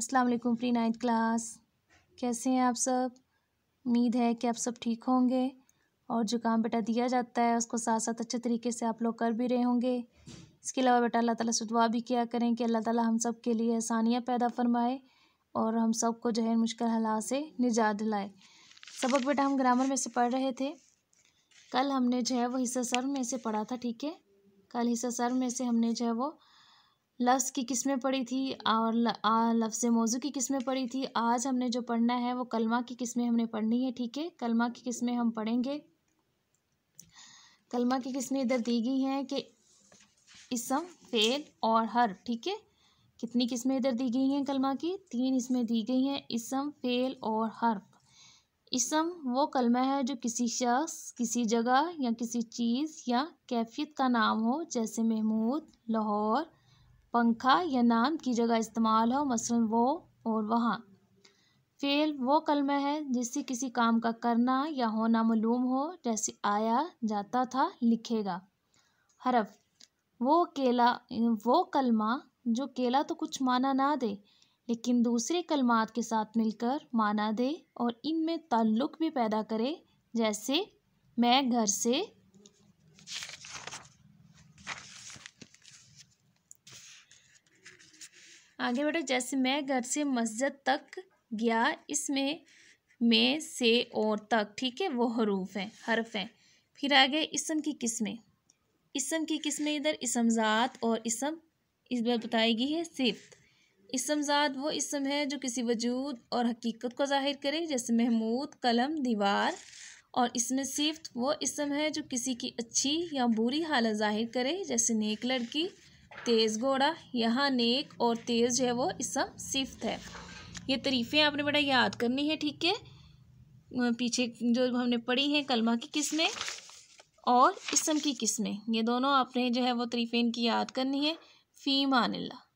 अस्सलाम वालेकुम pre ninth class कैसे हैं आप सब उम्मीद है कि आप सब ठीक होंगे और जो काम बेटा दिया जाता है उसको साथ साथ अच्छे तरीके से आप लोग कर भी रहे होंगे इसके अलावा बेटा अल्लाह ताला से दुआ भी किया करें कि अल्लाह ताला हम सब के लिए आसानियाँ पैदा फरमाए और हम सब को जो है मुश्किल हालात से निजात दिलाए सबक बेटा हम ग्रामर में से पढ़ रहे थे कल हमने जो है वो हिस्सा सर में से पढ़ा था ठीक है कल हिस्सा सर में से हमने जो है वो लफ्ज़ की किस्में पढ़ी थी और लफ्ज़ मौजू की किस्में पढ़ी थी आज हमने जो पढ़ना है वो कलमा की किस्में हमने पढ़नी है ठीक है कलमा की किस्में हम पढ़ेंगे कलमा की किस्में इधर दी गई हैं कि इसम फेल और हर ठीक है कितनी किस्में इधर दी गई हैं कलमा की तीन इसमें दी गई हैं इसम फेल और हर्फ इसम वो कलमा है जो किसी शख्स किसी जगह या किसी चीज़ या कैफियत का नाम हो जैसे महमूद लाहौर पंखा या नाम की जगह इस्तेमाल हो मसलन वो और वहाँ फेल वो कलमा है जिससे किसी काम का करना या होना मालूम हो जैसे आया जाता था लिखेगा हरफ वो केला वो कलमा जो केला तो कुछ माना ना दे लेकिन दूसरे कलमात के साथ मिलकर माना दे और इनमें ताल्लुक़ भी पैदा करे जैसे मैं घर से आगे बेटा जैसे मैं घर से मस्जिद तक गया इसमें में से और तक ठीक है वो हरूफ हैं हरफ हैं फिर आगे इसम की किस्में इसम की किस्में इधर इसम ज़ात और इसम इस बार बताई गई है इसम इसमजात वो इसम है जो किसी वजूद और हकीकत को जाहिर करे जैसे महमूद कलम दीवार और इसमें सिफ वो इसम है जो किसी की अच्छी या बुरी हालत जाहिर करे जैसे नेक लड़की तेज़ घोड़ा यहाँ नेक और तेज़ जो है वो इसम सिफ्त है ये तरीफ़ें आपने बड़ा याद करनी है ठीक है पीछे जो हमने पढ़ी हैं कलमा की किस्में और इसम की किस्में ये दोनों आपने जो है वो तरीफ़ें इनकी याद करनी है फ़ी मानिल्ला